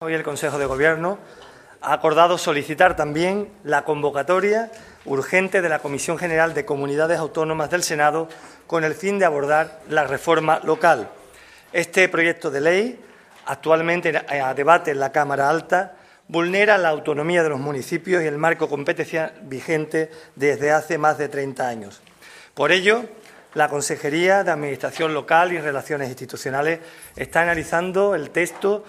Hoy el Consejo de Gobierno ha acordado solicitar también la convocatoria urgente de la Comisión General de Comunidades Autónomas del Senado con el fin de abordar la reforma local. Este proyecto de ley, actualmente a debate en la Cámara Alta, vulnera la autonomía de los municipios y el marco competencial vigente desde hace más de 30 años. Por ello, la Consejería de Administración Local y Relaciones Institucionales está analizando el texto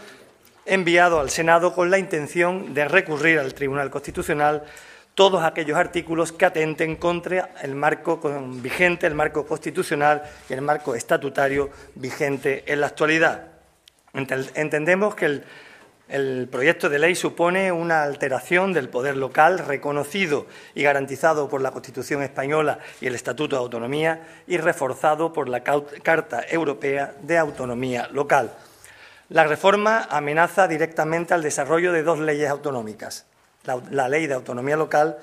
enviado al Senado con la intención de recurrir al Tribunal Constitucional todos aquellos artículos que atenten contra el marco vigente, el marco constitucional y el marco estatutario vigente en la actualidad. Entendemos que el, el proyecto de ley supone una alteración del poder local reconocido y garantizado por la Constitución española y el Estatuto de Autonomía y reforzado por la Carta Europea de Autonomía Local. La reforma amenaza directamente al desarrollo de dos leyes autonómicas, la, ley de autonomía local,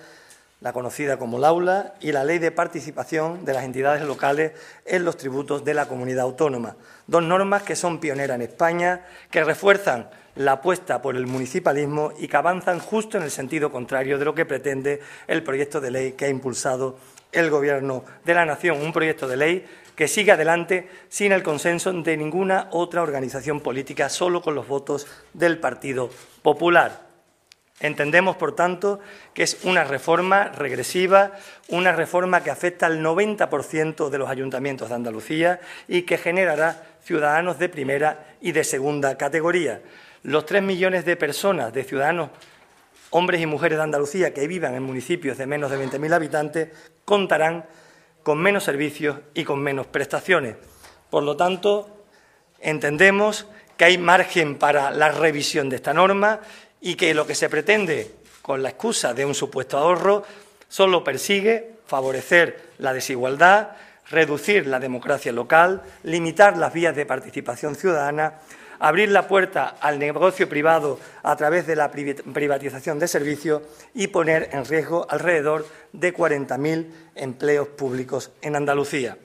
la conocida como la aula, y la ley de participación de las entidades locales en los tributos de la comunidad autónoma, dos normas que son pioneras en España, que refuerzan la apuesta por el municipalismo y que avanzan justo en el sentido contrario de lo que pretende el proyecto de ley que ha impulsado el Gobierno de la Nación, un proyecto de ley que sigue adelante sin el consenso de ninguna otra organización política, solo con los votos del Partido Popular. Entendemos, por tanto, que es una reforma regresiva, una reforma que afecta al 90% de los ayuntamientos de Andalucía y que generará ciudadanos de primera y de segunda categoría. Los tres millones de personas, de ciudadanos, hombres y mujeres de Andalucía que vivan en municipios de menos de 20.000 habitantes, contarán con menos servicios y con menos prestaciones. Por lo tanto, entendemos que hay margen para la revisión de esta norma y que lo que se pretende con la excusa de un supuesto ahorro solo persigue favorecer la desigualdad, reducir la democracia local, limitar las vías de participación ciudadana, abrir la puerta al negocio privado a través de la privatización de servicios y poner en riesgo alrededor de 40.000 empleos públicos en Andalucía.